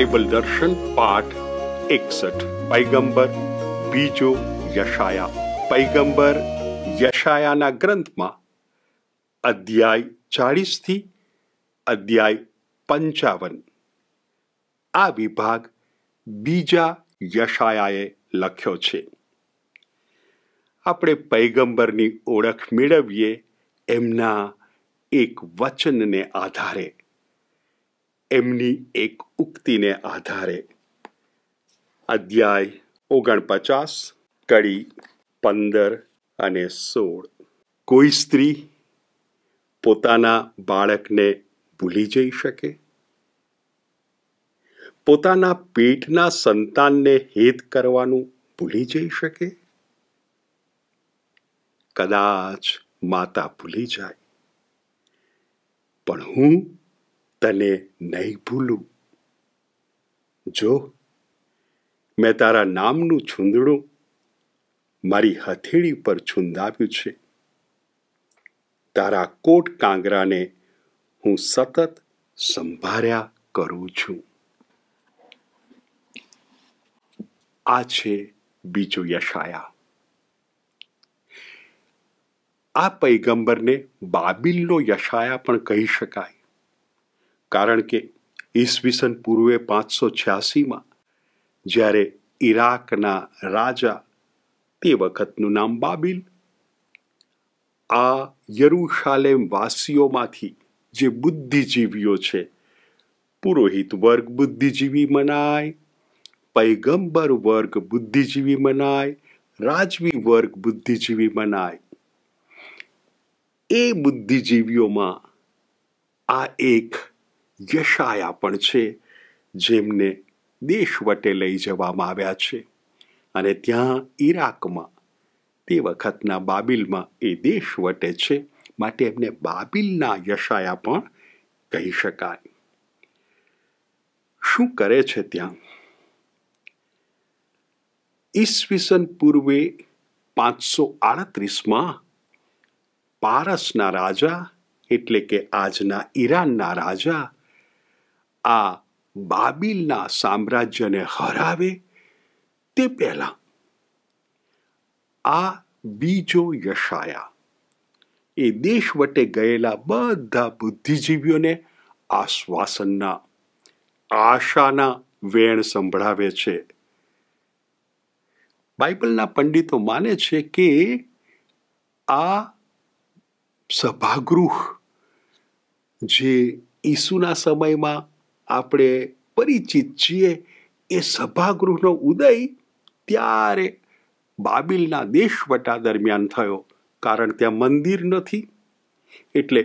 Bible દર્શન પાઠ એકસઠ પૈગંબર બીજો યશાયા પૈગંબર યશાયાના ગ્રંથમાં અધ્યાય ચાળીસથી અધ્યાય પંચાવન આ વિભાગ બીજા યશાયાએ લખ્યો છે આપણે પૈગંબરની ઓળખ મેળવીએ એમના એક વચનને આધારે એમની એક ઉક્તિને આધારે અધ્યાય ઓગણપચાસ કડી પંદર અને સોળ કોઈ સ્ત્રી પોતાના બાળકને ભૂલી જઈ શકે પોતાના પેટના સંતાનને હેત કરવાનું ભૂલી જઈ શકે કદાચ માતા ભૂલી જાય પણ હું તને નહીં ભૂલું જો મેં તારા નામનું છૂંદડું મારી હથેળી પર છુંદાવ્યું છે તારા કોટ કાંગરાને હું સતત સંભાળ્યા કરું છું આ છે બીજો યશાયા આ પૈગંબરને બાબિલનો યશાયા પણ કહી શકાય કારણ કે ઈસવીસન પૂર્વે પાંચસો છ્યાસીમાં જ્યારે ઈરાકના રાજા તે વખતનું નામ બાબિલ આ યરુશાલેમ વાસીઓમાંથી જે બુદ્ધિજીવીઓ છે પુરોહિત વર્ગ બુદ્ધિજીવી મનાય પૈગંબર વર્ગ બુદ્ધિજીવી મનાય રાજવી વર્ગ બુદ્ધિજીવી મનાય એ બુદ્ધિજીવીઓમાં આ એક યશાયા પણ છે જેમને દેશવટે લઈ જવામાં આવ્યા છે અને ત્યાં ઈરાકમાં તે વખતના બાબિલમાં એ દેશવટે છે માટે એમને બાબિલના યશાયા પણ કહી શકાય શું કરે છે ત્યાં ઈસવીસન પૂર્વે પાંચસો આડત્રીસમાં પારસના રાજા એટલે કે આજના ઈરાનના રાજા આ બાબિલના સામ્રાજ્યને હરાવે તે પહેલા આ બીજો યશાયા એ દેશ વટે ગયેલા બધા બુદ્ધિજીવીઓને આશ્વાસનના આશાના વેણ સંભળાવે છે બાઇબલના પંડિતો માને છે કે આ સભાગૃહ જે ઈસુના સમયમાં આપણે પરિચિત છીએ એ સભાગૃહનો ઉદય ત્યારે બાબિલના દેશવટા દરમિયાન થયો કારણ ત્યાં મંદિર નથી એટલે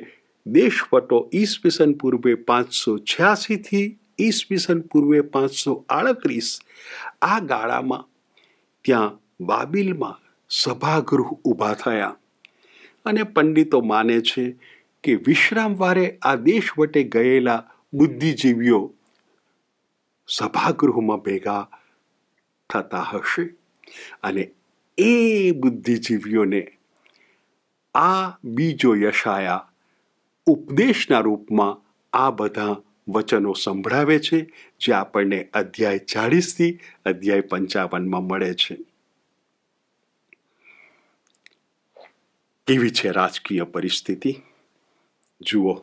દેશવટો ઈસવીસન પૂર્વે પાંચસો છ્યાસીથી ઈસવીસન પૂર્વે પાંચસો આડત્રીસ આ ગાળામાં ત્યાં બાબિલમાં સભાગૃહ ઊભા થયા અને પંડિતો માને છે કે વિશ્રામવારે આ દેશવટે ગયેલા બુદ્ધિજીવીઓ સભાગૃહમાં ભેગા થતા હશે અને એ બુદ્ધિજીવીઓને આ બીજો યશાયા ઉપદેશના રૂપમાં આ બધા વચનો સંભળાવે છે જે આપણને અધ્યાય ચાળીસથી અધ્યાય પંચાવનમાં મળે છે કેવી છે રાજકીય પરિસ્થિતિ જુઓ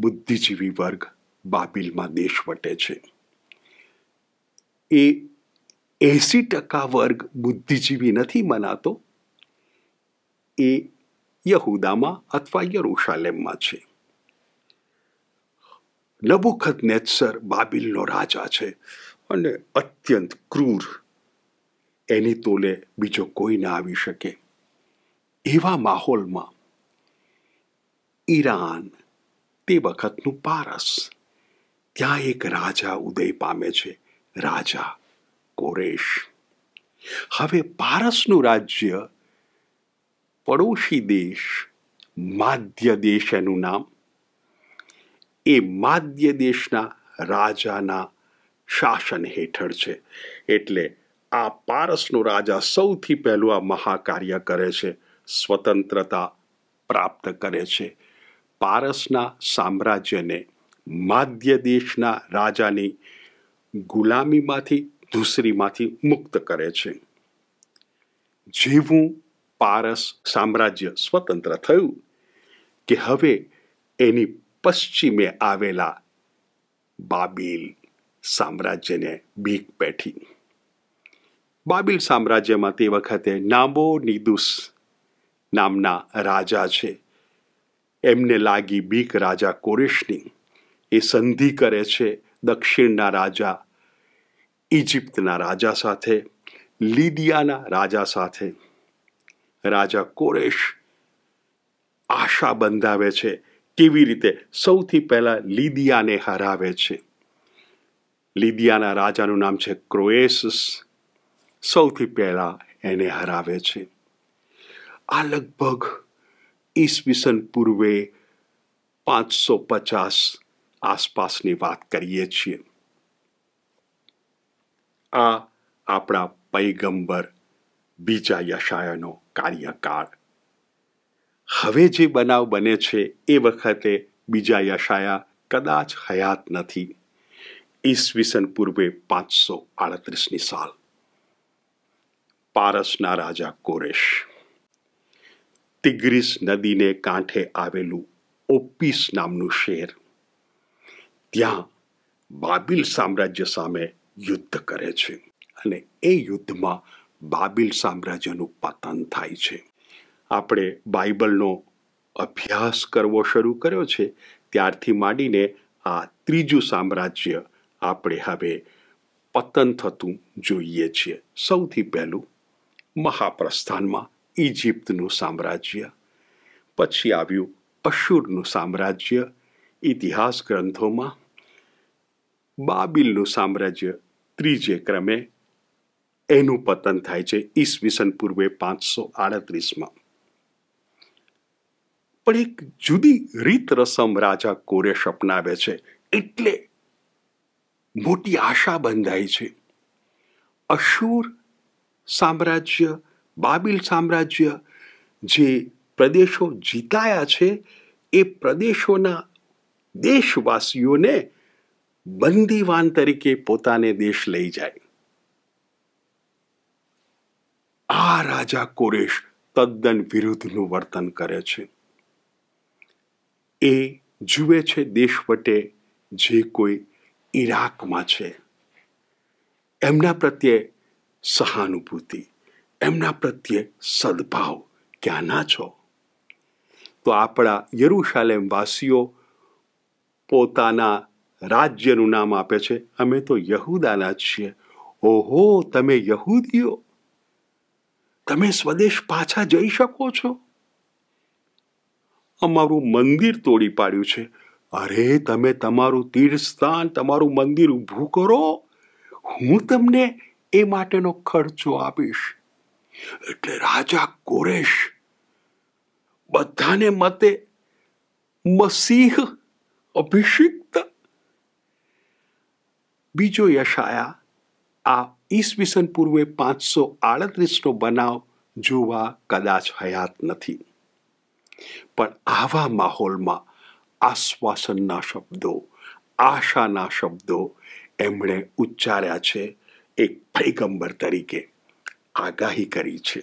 બુદ્ધિજીવી વર્ગ બાબિલમાં દેશ વટે છે એ એંસી ટકા વર્ગ બુદ્ધિજીવી નથી મનાતો એ યહુદામાં અથવા યરુશાલેમમાં છે નબુખત નેત્સર બાબિલનો રાજા છે અને અત્યંત ક્રૂર એની તોલે બીજો કોઈ ના આવી શકે એવા માહોલમાં ઈરાન તે વખતનું પારસ ત્યાં એક રાજા ઉદય પામે છે રાજા કોરેશ હવે પારસનું રાજ્ય પડોશી દેશ માધ્ય દેશ એનું નામ એ માધ્ય દેશના રાજાના શાસન હેઠળ છે એટલે આ પારસનો રાજા સૌથી પહેલું આ મહાકાર્ય કરે છે સ્વતંત્રતા પ્રાપ્ત કરે છે પારસના સામ્રાજ્યને માધ્ય દેશના રાજાની ગુલામીમાંથી ધુસરીમાંથી મુક્ત કરે છે જેવું પારસ સામ્રાજ્ય સ્વતંત્ર થયું કે હવે એની પશ્ચિમે આવેલા બાબિલ સામ્રાજ્યને બીક પેઠી બાબિલ સામ્રાજ્યમાં તે વખતે નાબો નિદુસ નામના રાજા છે એમને લાગી બીક રાજા કોરેશની એ સંધિ કરે છે દક્ષિણના રાજા ઇજિપ્તના રાજા સાથે લીડિયાના રાજા સાથે રાજા કોરેશ આશા બંધાવે છે કેવી રીતે સૌથી પહેલાં લીદિયાને હરાવે છે લીદિયાના રાજાનું નામ છે ક્રોએસસ સૌથી પહેલાં એને હરાવે છે આ લગભગ ઈસવીસન પૂર્વે પાંચસો પચાસ આસપાસની વાત કરીએ છીએ આ આપણા પૈગંબર બીજા યશાયાનો કાર્યકાળ હવે જે બનાવ બને છે એ વખતે બીજા યશાયા કદાચ હયાત નથી ઈસવીસન પૂર્વે પાંચસો આડત્રીસની સાલ પારસના રાજા કોરેશ તિગ્રીસ નદીને કાંઠે આવેલું ઓપીસ નામનું શહેર ત્યાં બાબિલ સામ્રાજ્ય સામે યુદ્ધ કરે છે અને એ યુદ્ધમાં બાબિલ સામ્રાજ્યનું પતન થાય છે આપણે બાઇબલનો અભ્યાસ કરવો શરૂ કર્યો છે ત્યારથી માંડીને આ ત્રીજું સામ્રાજ્ય આપણે હવે પતન થતું જોઈએ છીએ સૌથી પહેલું મહાપ્રસ્થાનમાં ઇજિપ્તનું સામ્રાજ્ય પછી આવ્યું અશુરનું સામ્રાજ્ય ઇતિહાસ ગ્રંથોમાં બાબિલનું સામ્રાજ્ય ત્રીજે ક્રમે એનું પતન થાય છે ઈસવીસન પૂર્વે પાંચસો આડત્રીસમાં પણ એક જુદી રીત રસમ રાજા કોરેશ અપનાવે છે એટલે મોટી આશા બંધાય છે અશુર સામ્રાજ્ય બાબિલ સામ્રાજ્ય જે પ્રદેશો જીતાયા છે એ પ્રદેશોના દેશવાસીઓને બંદીવાન તરીકે પોતાને દેશ લઈ જાય આ રાજા કોરેશ તદ્દન વિરુદ્ધનું વર્તન કરે છે એ જુએ છે દેશવટે જે કોઈ ઈરાકમાં છે એમના પ્રત્યે સહાનુભૂતિ એમના પ્રત્યે સદભાવ ક્યાંના છો તો આપણા યરુશાલેમ વાસીઓ પોતાના રાજ્યનું નામ આપે છે અમે તો યહૂદાના છીએ ઓહો તમે યહૂદીઓ તમે સ્વદેશ પાછા જઈ શકો છો અમારું મંદિર તોડી પાડ્યું છે અરે તમે તમારું તીર્થસ્થાન તમારું મંદિર ઊભું કરો હું તમને એ માટેનો ખર્ચો આપીશ એટલે રાજા કોરેશ બધાને મતે મસીહ અભિષિક્ત બીજો યશાયા આ ઈસવીસન પૂર્વે પાંચસો આડત્રીસનો બનાવ જોવા કદાચ હયાત નથી પણ આવા માહોલમાં આશ્વાસનના શબ્દો આશાના શબ્દો એમણે ઉચ્ચાર્યા છે એક પૈગંબર તરીકે આગાહી કરી છે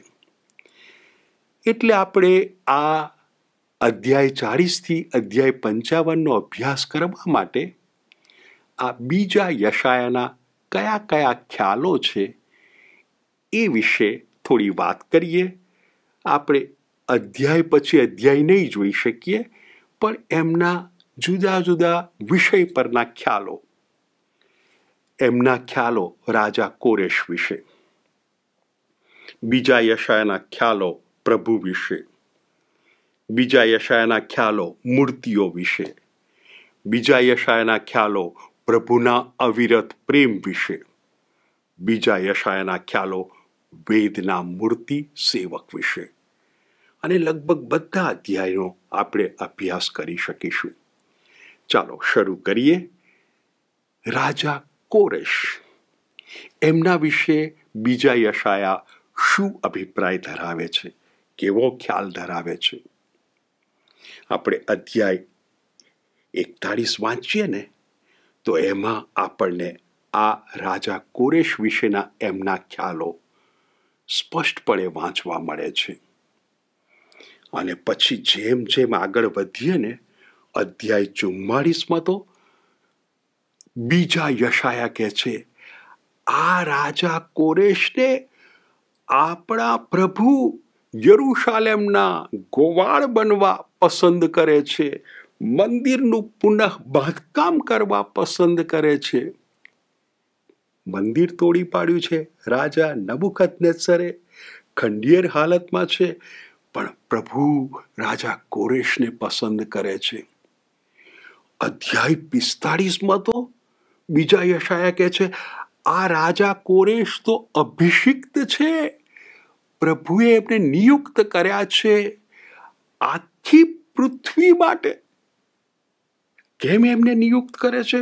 એટલે આપણે આ અધ્યાય ચાળીસથી અધ્યાય પંચાવનનો અભ્યાસ કરવા માટે આ બીજા યશાયાના કયા કયા ખ્યાલો છે એ વિશે થોડી વાત કરીએ આપણે અધ્યાય પછી અધ્યાય નહીં જોઈ શકીએ પણ એમના જુદા જુદા વિષય પરના ખ્યાલો એમના ખ્યાલો રાજા કોરેશ વિશે બીજા યશાયના ખ્યાલો પ્રભુ વિશે બીજા યશાયાના ખ્યાલો મૂર્તિઓ વિશે બીજા યશાયના ખ્યાલો પ્રભુના અવિરત પ્રેમ વિશે બીજા યશાયાના ખ્યાલો વેદના મૂર્તિ સેવક વિશે અને લગભગ બધા અધ્યાયનો આપણે અભ્યાસ કરી શકીશું ચાલો શરૂ કરીએ રાજા કોરેશ એમના વિશે બીજા યશાયા શું અભિપ્રાય ધરાવે છે કેવો ખ્યાલ ધરાવે છે આપણે અધ્યાય એકતાળીસ વાંચીએ ને તો એમાં આપણને આ રાજા કોરેશ વિશેના એમના ખ્યાલો સ્પષ્ટપણે વાંચવા મળે છે અને પછી જેમ જેમ આગળ વધીએ ને અધ્યાય ચુમ્માળીસમાં તો બીજા યશાયા કહે છે આ રાજા કોરેશને આપણા પ્રભુ યરુશાલેમના ગોવાળ બનવા પસંદ કરે છે મંદિરનું પુનઃ બાંધકામ કરવા પસંદ કરે છે મંદિર તોડી પાડ્યું છે રાજા નબુકદનેસરે ખંડિયર હાલતમાં છે પણ પ્રભુ રાજા કોરેશને પસંદ કરે છે અધ્યાય પિસ્તાળીસમાં તો બીજા યશાયા કહે છે આ રાજા કોરેશ તો અભિષિક્ત છે પ્રભુએ એમને નિયુક્ત કર્યા છે આખી પૃથ્વી માટે કેમ એમને નિયુક્ત કરે છે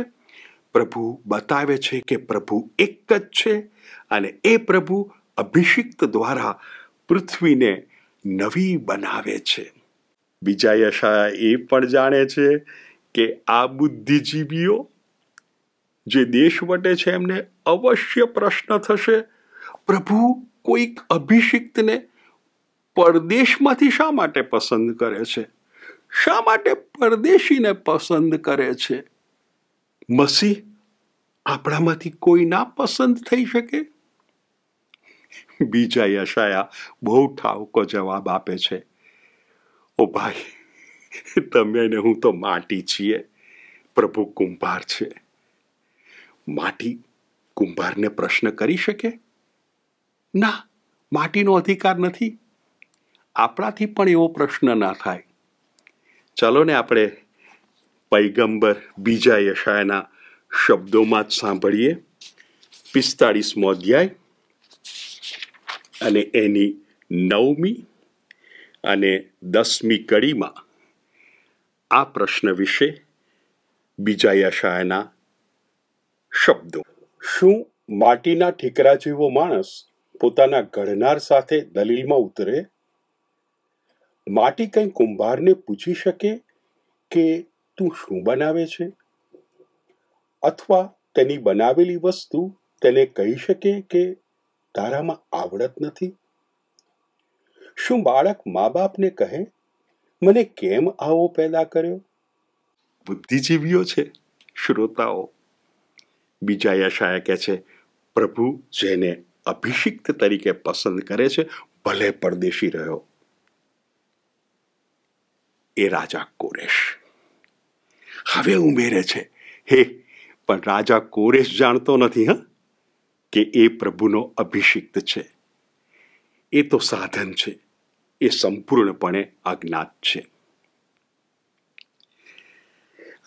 પ્રભુ બતાવે છે કે પ્રભુ એક જ છે અને એ પ્રભુ અભિષિક્ત દ્વારા પૃથ્વીને નવી બનાવે છે બીજા યશા એ પણ જાણે છે કે આ બુદ્ધિજીવીઓ જે દેશ વટે છે એમને અવશ્ય પ્રશ્ન થશે પ્રભુ કોઈક અભિષિક્તને પરદેશમાંથી શા માટે પસંદ કરે છે શા માટે પરદેશીને પસંદ કરે છે મસીહ આપણામાંથી કોઈ ના પસંદ થઈ શકે બીજા યશાયા બહુ ઠાવકો જવાબ આપે છે ઓ ભાઈ તમે ને હું તો માટી છીએ પ્રભુ કુંભાર છે માટી કુંભારને પ્રશ્ન કરી શકે ના માટીનો અધિકાર નથી આપણાથી પણ એવો પ્રશ્ન ના થાય ચાલો ને આપણે પૈગંબર બીજા યશાયના શબ્દોમાં જ સાંભળીએ પિસ્તાળીસમો અધ્યાય અને એની નવમી અને દસમી કડીમાં આ પ્રશ્ન વિશે બીજા યશાયના શબ્દો શું માટીના ઠીકરા જેવો માણસ પોતાના ઘડનાર સાથે દલીલમાં ઉતરે માટી કંઈ કુંભારને પૂછી શકે કે તું શું બનાવે છે અથવા તેની બનાવેલી વસ્તુ તેને કહી શકે કે તારામાં આવડત નથી શું બાળક મા બાપને કહે મને કેમ આવો પેદા કર્યો બુદ્ધિજીવીઓ છે શ્રોતાઓ બીજા યશાયા કહે છે પ્રભુ જેને અભિષિક્ત તરીકે પસંદ કરે છે ભલે પરદેશી રહ્યો એ રાજા કોરેશ હવે ઉમેરે છે હે પણ રાજા કોરેશ જાણતો નથી હા કે એ પ્રભુનો અભિષિક્ત છે એ તો સાધન છે એ સંપૂર્ણપણે અજ્ઞાત છે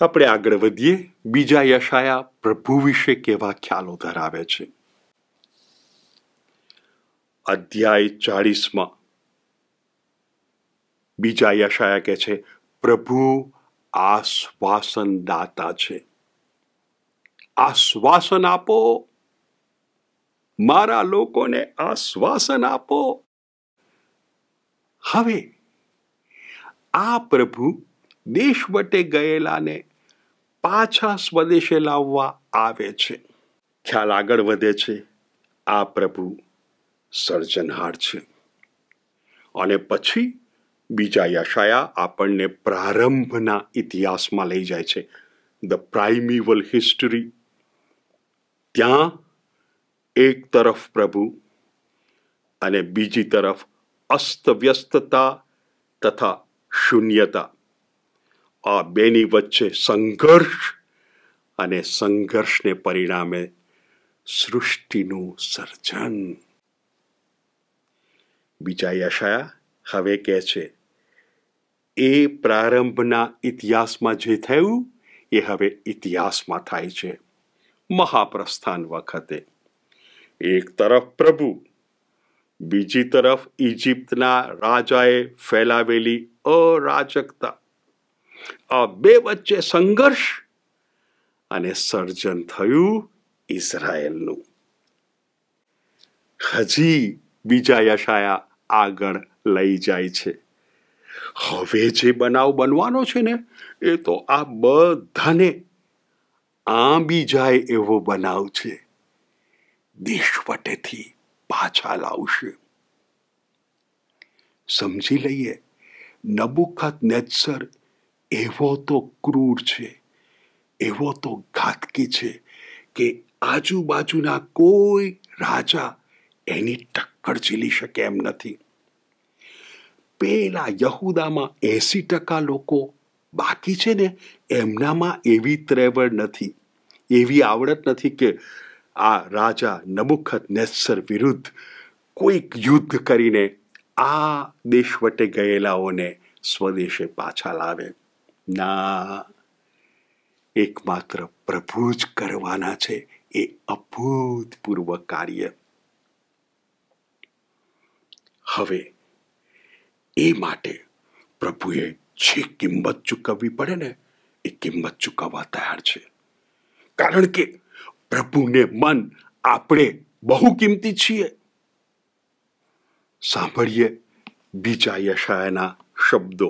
આપણે આગળ વધીએ બીજા યશાયા પ્રભુ વિશે કેવા ખ્યાલો ધરાવે છે અધ્યાય ચાળીસમાં બીજા યશાયા કહે છે પ્રભુ આશ્વાસન દાતા છે આશ્વાસન આપો મારા લોકોને આશ્વાસન આપો હવે આ પ્રભુ દેશ વટે ગયેલાને પાછા સ્વદેશે લાવવા આવે છે ખ્યાલ આગળ વધે છે આ પ્રભુ સર્જનહાર છે અને પછી બીજા યશાયા આપણને પ્રારંભના ઇતિહાસમાં લઈ જાય છે ધ પ્રાઇમિવલ હિસ્ટરી ત્યાં એક તરફ પ્રભુ અને બીજી તરફ અસ્તવ્યસ્તતા તથા શૂન્યતા આ બેની વચ્ચે સંઘર્ષ અને સંઘર્ષને પરિણામે સૃષ્ટિનું સર્જન બીજા યશાયા હવે કહે છે એ પ્રારંભના ઇતિહાસમાં જે થયું એ હવે ઇતિહાસમાં થાય છે મહાપ્રસ્થાન વખતે એક તરફ પ્રભુ બીજી તરફ ઇજિપ્તના રાજાએ ફેલાવેલી અરાજકતા આ બે વચ્ચે સંઘર્ષ અને સર્જન થયું ઇઝરાયેલનું હજી બીજા યશાયા આગળ લઈ જાય છે હવે જે બનાવ બનવાનો છે ને એ તો આ બધાને આંબી જાય એવો બનાવ છે દેશવટેથી પાછા લાવશે સમજી લઈએ નબુખત નેચર એવો તો ક્રૂર છે એવો તો ઘાતકી છે કે આજુબાજુના કોઈ રાજા એની ટક્કર ખર્ચીલી શકે એમ નથી પેલા યહુદામાં એસી ટકા લોકો બાકી છે ને એમનામાં એવી ત્રેવડ નથી એવી આવડત નથી કે આ રાજા નબુખત નેસર વિરુદ્ધ કોઈક યુદ્ધ કરીને આ દેશવટે ગયેલાઓને સ્વદેશે પાછા લાવે ના એકમાત્ર પ્રભુ જ કરવાના છે એ અભૂતપૂર્વ કાર્ય હવે એ માટે પ્રભુએ જે કિંમત ચૂકવવી પડે ને એ કિંમત ચૂકવવા તૈયાર છે કારણ કે પ્રભુને મન આપણે બહુ કિંમતી છીએ સાંભળીએ બીજા યશાયના શબ્દો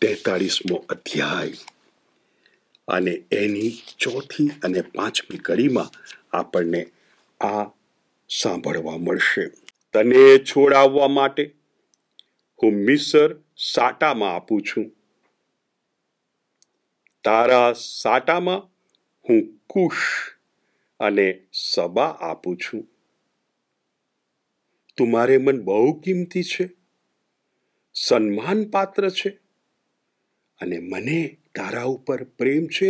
તેતાળીસમો અધ્યાય અને એની ચોથી અને પાંચમી કડીમાં આપણને આ સાંભળવા મળશે તને છોડાવવા માટે હું મિસર સાટામાં આપું છું તારા સાટામાં હું કુશ અને સબા આપું છું તું મારે મન બહુ કિંમતી છે સન્માન પાત્ર છે અને મને તારા ઉપર પ્રેમ છે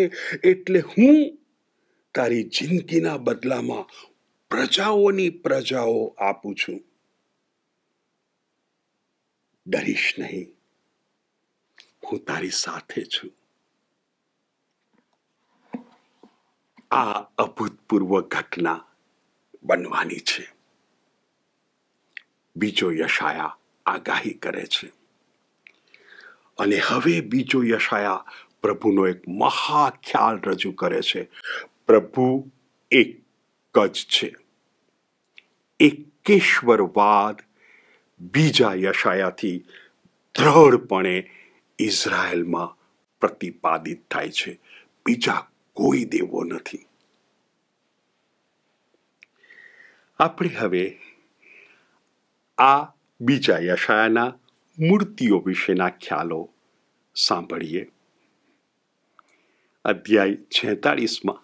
એટલે હું તારી જિંદગીના બદલામાં પ્રજાઓની પ્રજાઓ આપું છું ડરીશ નહીં હું તારી સાથે છું આ અભૂતપૂર્વ ઘટના બનવાની છે બીજો યશાયા આગાહી કરે છે અને હવે બીજો યશાયા પ્રભુનો એક મહા ખ્યાલ રજૂ કરે છે પ્રભુ એક જ છે એકેશ્વરવાદ બીજા યશાયાથી દ્રઢપણે ઇઝરાયલમાં પ્રતિપાદિત થાય છે બીજા કોઈ દેવો નથી આપણે હવે આ બીજા યશાયાના મૂર્તિઓ વિશેના ખ્યાલો સાંભળીએ અધ્યાય છેતાળીસમાં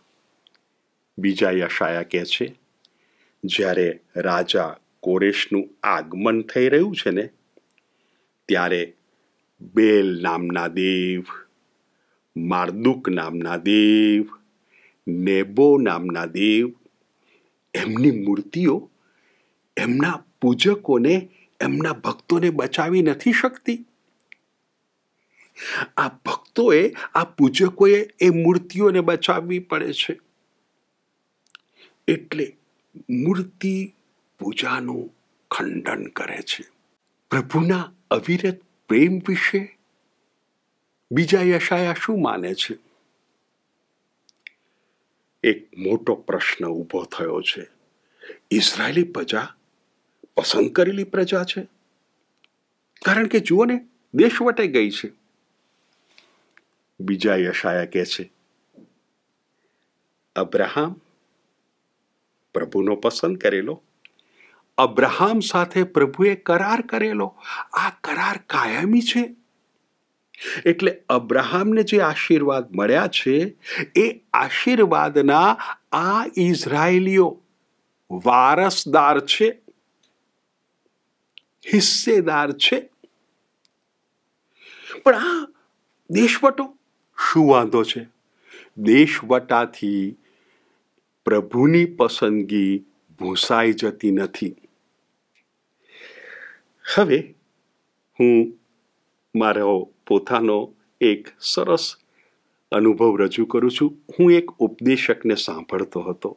બીજા યશાયા કહે છે જ્યારે રાજા કોરેશનું આગમન થઈ રહ્યું છે ને ત્યારે બેલ નામના દેવ માર્દુક નામના દેવ નેબો નામના દેવ એમની મૂર્તિઓ એમના પૂજકોને એમના ભક્તોને બચાવી નથી શકતી આ ભક્તોએ આ પૂજકોએ એ મૂર્તિઓને બચાવવી પડે છે એટલે મૂર્તિ પૂજાનું ખંડન કરે છે પ્રભુના અવિરત પ્રેમ વિશે બીજા યશાયા શું માને છે એક મોટો પ્રશ્ન ઊભો થયો છે ઇઝરાયેલી પ્રજા પસંદ કરેલી પ્રજા છે કારણ કે જુઓ ને દેશ વટે ગઈ છે બીજા યશાયા કહે છે અબ્રાહમ પ્રભુનો પસંદ કરેલો અબ્રાહમ સાથે પ્રભુએ કરાર કરેલો આ કરાર કાયમી છે એટલે અબ્રાહમને જે આશીર્વાદ મળ્યા છે એ આશીર્વાદના આ ઇઝરાયેલીઓ વારસદાર છે હિસ્સેદાર છે પણ આ દેશવટો શું વાંધો છે દેશવટાથી પ્રભુની પસંદગી ભૂંસાઈ જતી નથી હવે હું મારો પોતાનો એક સરસ અનુભવ રજૂ કરું છું હું એક ઉપદેશકને સાંભળતો હતો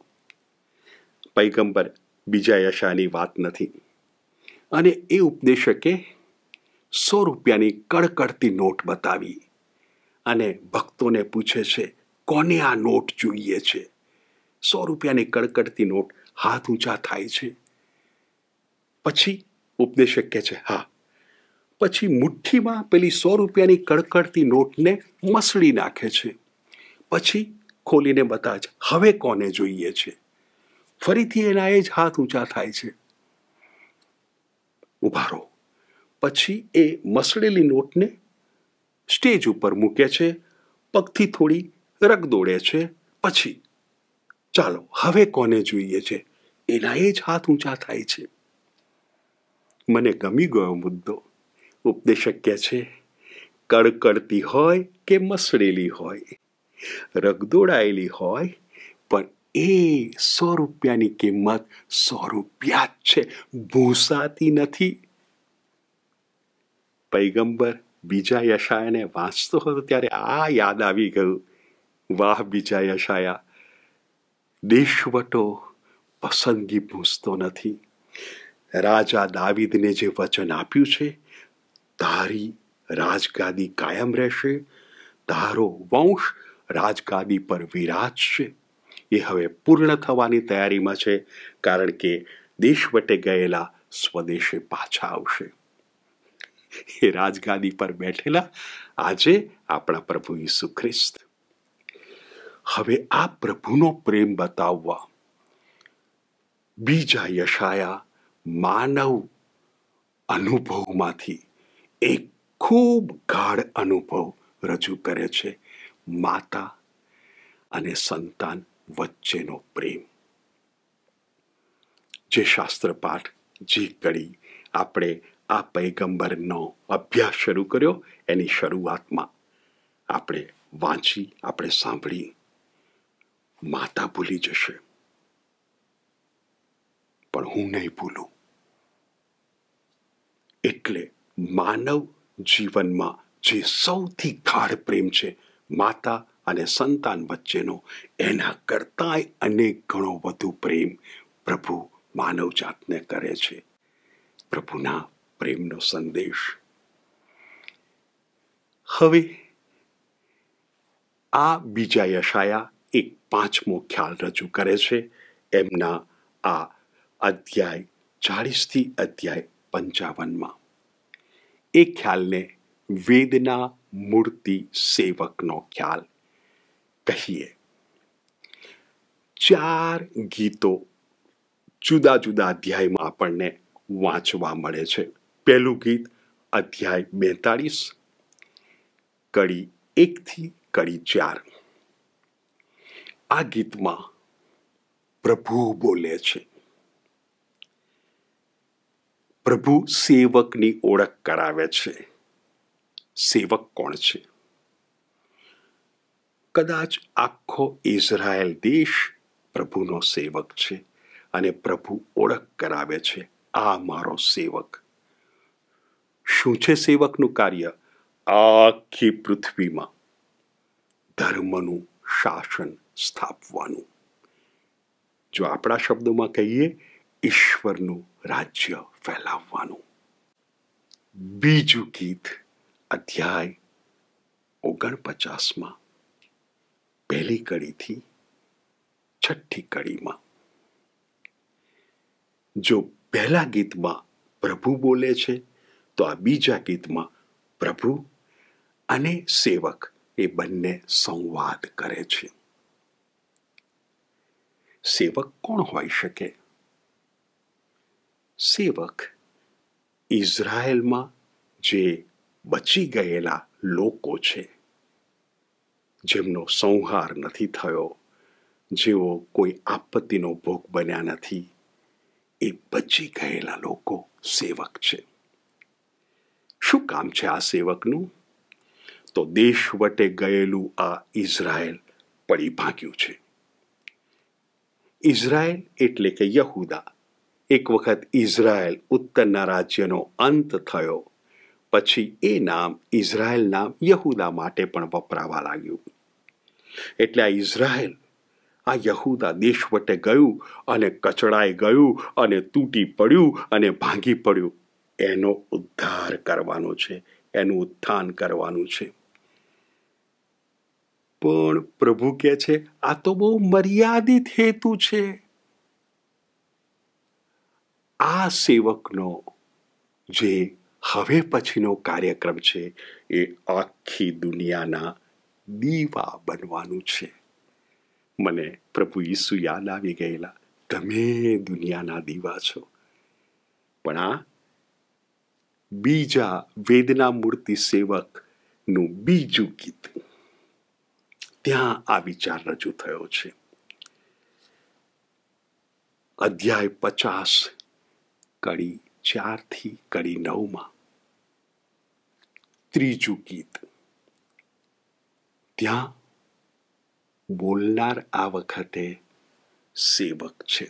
પૈગંબર બીજા યશાની વાત નથી અને એ ઉપદેશકે સો રૂપિયાની કડકડતી નોટ બતાવી અને ભક્તોને પૂછે છે કોને આ નોટ જોઈએ છે સો રૂપિયાની કડકડતી નોટ હાથ ઊંચા થાય છે પછી ઉપદેશક કહે છે હા પછી મુઠ્ઠીમાં પેલી સો રૂપિયાની કડકડતી નોટને મસળી નાખે છે પછી ખોલીને છે હવે કોને જોઈએ છે ફરીથી એના એ જ હાથ ઊંચા થાય છે ઉભારો પછી એ મસળેલી નોટને સ્ટેજ ઉપર મૂકે છે પગથી થોડી રગદોડે છે પછી ચાલો હવે કોને જોઈએ છે એના એ જ હાથ ઊંચા થાય છે મને ગમી ગયો મુદ્દો ઉપદેશક્ય છે કડકડતી હોય કે મસળેલી હોય રગદોડાયેલી હોય પણ એ સો રૂપિયાની કિંમત સો રૂપિયા જ છે ભૂંસાતી નથી પૈગંબર બીજા યશાયાને વાંચતો હતો ત્યારે આ યાદ આવી ગયું વાહ બીજા યશાયા દેશવટો પસંદગી ભૂંસતો નથી રાજા દાવીદને જે વચન આપ્યું છે તારી રાજગાદી કાયમ રહેશે તારો વંશ રાજગાદી પર વિરાજશે એ હવે પૂર્ણ થવાની તૈયારીમાં છે કારણ કે દેશ વટે ગયેલા સ્વદેશે પાછા આવશે એ રાજગાદી પર બેઠેલા આજે આપણા પ્રભુ ઈસુ ખ્રિસ્ત હવે આ પ્રભુનો પ્રેમ બતાવવા બીજા યશાયા માનવ અનુભવમાંથી એક ખૂબ ગાઢ અનુભવ રજૂ કરે છે માતા અને સંતાન વચ્ચેનો પ્રેમ જે શાસ્ત્ર પાઠ જે કડી આપણે આ પૈગંબરનો અભ્યાસ શરૂ કર્યો એની શરૂઆતમાં આપણે વાંચી આપણે સાંભળી માતા ભૂલી જશે પણ હું નહીં ભૂલું એટલે માનવ જીવનમાં જે સૌથી ગાઢ પ્રેમ છે માતા અને સંતાન વચ્ચેનો એના કરતાંય અનેક ગણો વધુ પ્રેમ પ્રભુ માનવ જાતને કરે છે પ્રભુના પ્રેમનો સંદેશ હવે આ બીજા યશાયા એક પાંચમો ખ્યાલ રજૂ કરે છે એમના આ અધ્યાય ચાળીસથી અધ્યાય પંચાવનમાં એ ખ્યાલને વેદના મૂર્તિ સેવકનો ખ્યાલ કહીએ ચાર ગીતો જુદા જુદા અધ્યાયમાં આપણને વાંચવા મળે છે પહેલું ગીત અધ્યાય બેતાળીસ કડી એકથી કડી ચાર આ ગીતમાં પ્રભુ બોલે છે પ્રભુ સેવકની ઓળખ કરાવે છે સેવક કોણ છે કદાચ આખો ઇઝરાયલ દેશ પ્રભુનો સેવક છે અને પ્રભુ ઓળખ કરાવે છે આ મારો સેવક શું છે સેવકનું કાર્ય આખી પૃથ્વીમાં ધર્મનું શાસન સ્થાપવાનું જો આપણા શબ્દોમાં કહીએ ઈશ્વરનું રાજ્ય ફેલાવવાનું બીજું ગીત અધ્યાય ઓગણપચાસમાં પહેલી કડીથી છઠ્ઠી કડીમાં જો પહેલા ગીતમાં પ્રભુ બોલે છે તો આ બીજા ગીતમાં પ્રભુ અને સેવક એ બંને સંવાદ કરે છે સેવક કોણ હોઈ શકે સેવક ઇઝરાયલમાં જે બચી ગયેલા લોકો છે જેમનો સંહાર નથી થયો જેઓ કોઈ આપત્તિનો ભોગ બન્યા નથી એ બચી ગયેલા લોકો સેવક છે શું કામ છે આ સેવકનું તો દેશ વટે ગયેલું આ ઇઝરાયલ પડી ભાગ્યું છે ઇઝરાયલ એટલે કે યહુદા એક વખત ઇઝરાયલ ઉત્તરના રાજ્યનો અંત થયો પછી એ નામ ઇઝરાયલ નામ યહૂદા માટે પણ વપરાવા લાગ્યું એટલે આ ઇઝરાયલ આ યહૂદા દેશ વટે ગયું અને કચડાઈ ગયું અને તૂટી પડ્યું અને ભાંગી પડ્યું એનો ઉદ્ધાર કરવાનો છે એનું ઉત્થાન કરવાનું છે પણ પ્રભુ કહે છે આ તો બહુ મર્યાદિત હેતુ છે આ સેવકનો જે હવે પછીનો કાર્યક્રમ છે એ આખી દુનિયાના દીવા બનવાનું છે મને પ્રભુ ઈસુ યાદ આવી ગયેલા તમે દુનિયાના દીવા છો પણ આ બીજા વેદના મૂર્તિ સેવકનું બીજું ગીત ત્યાં આ વિચાર રજૂ થયો છે અધ્યાય પચાસ કડી ચારથી કડી નવમાં ત્રીજું ગીત ત્યાં બોલનાર આ વખતે સેવક છે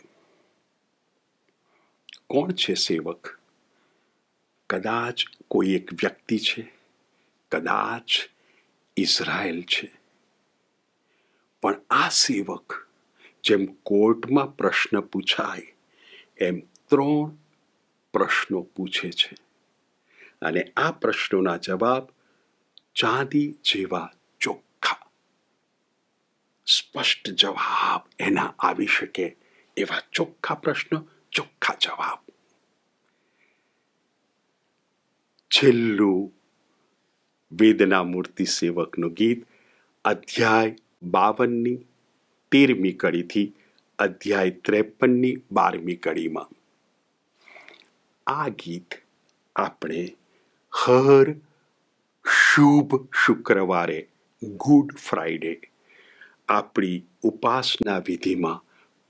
કોણ છે સેવક કદાચ કોઈ એક વ્યક્તિ છે કદાચ ઇઝરાયલ છે પણ આ સેવક જેમ કોર્ટમાં પ્રશ્ન પૂછાય એમ ત્રણ પ્રશ્નો પૂછે છે અને આ પ્રશ્નોના જવાબ ચાંદી જેવા ચોખ્ખા સ્પષ્ટ જવાબ એના આવી શકે એવા ચોખ્ખા પ્રશ્ન ચોખ્ખા જવાબ છેલ્લું વેદના મૂર્તિ સેવકનું ગીત અધ્યાય બાવનની તેરમી કડીથી અધ્યાય ત્રેપનની બારમી કડીમાં આ ગીત આપણે હર શુભ શુક્રવારે ગુડ ફ્રાઈડે આપણી ઉપાસના વિધિમાં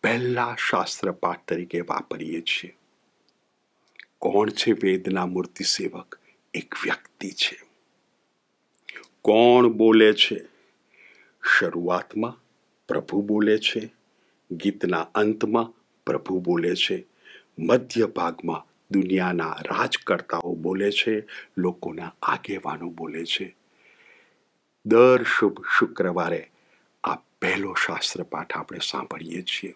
પહેલા શાસ્ત્રપાઠ તરીકે વાપરીએ છીએ કોણ છે વેદના મૂર્તિ સેવક એક વ્યક્તિ છે કોણ બોલે છે શરૂઆતમાં પ્રભુ બોલે છે ગીતના અંતમાં પ્રભુ બોલે છે મધ્ય ભાગમાં દુનિયાના રાજકર્તાઓ બોલે છે લોકોના આગેવાનો બોલે છે દર શુભ શુક્રવારે આ પહેલો શાસ્ત્રપાઠ આપણે સાંભળીએ છીએ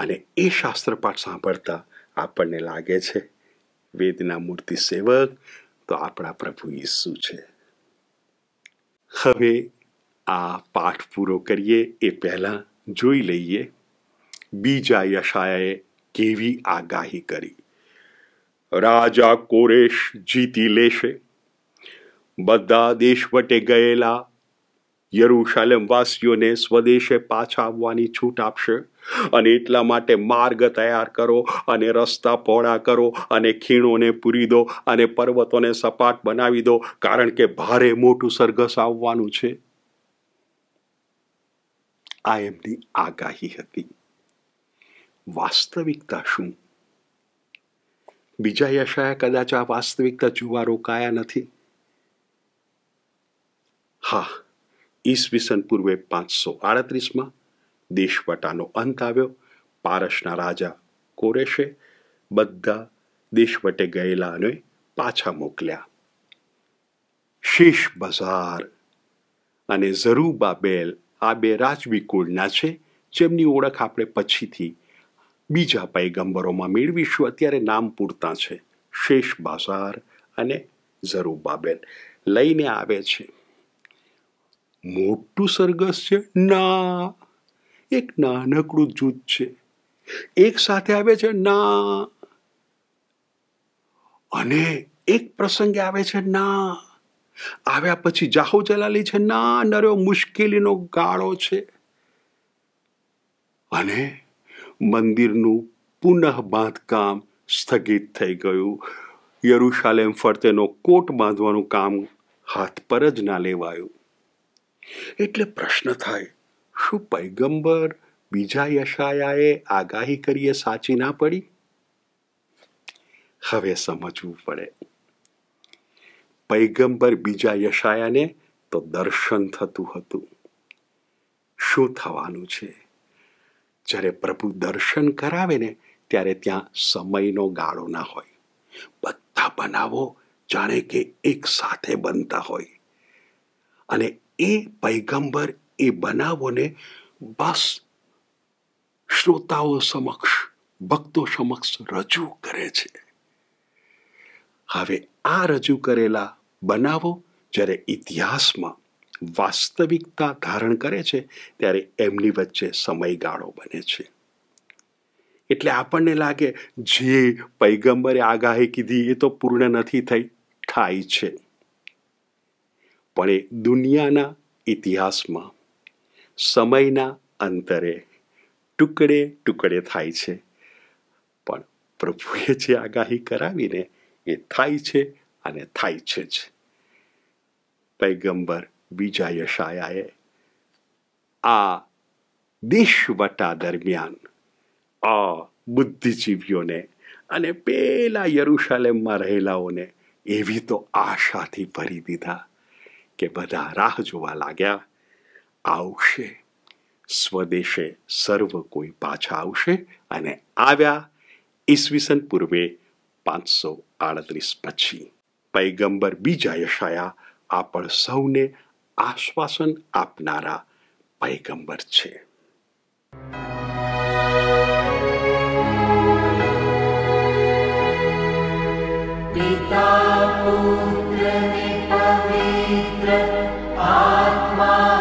અને એ શાસ્ત્રપાઠ સાંભળતા આપણને લાગે છે વેદના મૂર્તિ સેવક તો આપણા પ્રભુ ઈસુ છે હવે આ પાઠ પૂરો કરીએ એ પહેલાં જોઈ લઈએ બીજા યશાએ કેવી આગાહી કરી રાજા કોરેશ જીતી લેશે બધા દેશવટે ગયેલા યરુશાલેમ વાસીઓને સ્વદેશે પાછા આવવાની છૂટ આપશે અને એટલા માટે માર્ગ તૈયાર કરો અને રસ્તા પહોળા કરો અને ખીણોને પૂરી દો અને પર્વતોને સપાટ બનાવી દો કારણ કે ભારે મોટું સરઘસ આવવાનું છે આ એમની આગાહી હતી વાસ્તવિકતા શું બીજા યશાએ કદાચ આ વાસ્તવિકતા જોવા રોકાયા નથી હા ઈસવીસન પૂર્વે પાંચસો આડત્રીસમાં દેશવટાનો અંત આવ્યો પારસના રાજા કોરેશે બધા દેશવટે ગયેલાને પાછા મોકલ્યા શેષ બઝાર અને ઝરૂબાબેલ આ બે રાજવી કુળના છે જેમની ઓળખ આપણે પછીથી બીજા પૈગંબરોમાં મેળવીશું અત્યારે નામ પૂરતા છે શેષ બાઝાર અને ઝરૂબાબેલ લઈને આવે છે મોટું સરઘસ છે ના એક નાનકડું જૂથ છે એક સાથે આવે છે ના અને એક પ્રસંગે આવે છે ના આવ્યા પછી જાહો જલાલી છે ના નર્યો મુશ્કેલીનો ગાળો છે અને મંદિરનું પુનઃ બાંધકામ સ્થગિત થઈ ગયું યરુશાલેમ ફરતેનો કોટ બાંધવાનું કામ હાથ પર જ ના લેવાયું એટલે પ્રશ્ન થાય શું પૈગંબર બીજા યશાયાએ આગાહી કરીએ સાચી ના પડી હવે સમજવું પડે પૈગંબર બીજા યશાયાને તો દર્શન થતું હતું શું થવાનું છે જ્યારે પ્રભુ દર્શન કરાવે ને ત્યારે ત્યાં સમયનો ગાળો ના હોય બધા બનાવો જાણે કે એક સાથે બનતા હોય અને એ પૈગંબર એ બનાવોને બસ શ્રોતાઓ સમક્ષ ભક્તો સમક્ષ રજૂ કરે છે હવે આ રજૂ કરેલા બનાવો જ્યારે ઇતિહાસમાં વાસ્તવિકતા ધારણ કરે છે ત્યારે એમની વચ્ચે સમયગાળો બને છે એટલે આપણને લાગે જે પૈગંબરે આગાહી કીધી એ તો પૂર્ણ નથી થઈ થાય છે પણ એ દુનિયાના ઇતિહાસમાં સમયના અંતરે ટુકડે ટુકડે થાય છે પણ પ્રભુએ જે આગાહી કરાવીને એ થાય છે અને થાય છે જ પૈગંબર બીજા યશાયાએ આ દેશવટા દરમિયાન આ બુદ્ધિજીવીઓને અને પેલા યરુશાલેમમાં રહેલાઓને એવી તો આશાથી ભરી દીધા કે બધા રાહ જોવા લાગ્યા આવશે સ્વદેશે સર્વ કોઈ પાછા આવશે અને આવ્યા ઈસવીસન પૂર્વે પાંચસો આડત્રીસ પછી પૈગંબર બીજા યશાયા આ પણ સૌને આશ્વાસન આપનારા પૈગંબર છે પિતા પુત્ર પવિત્ર આત્મા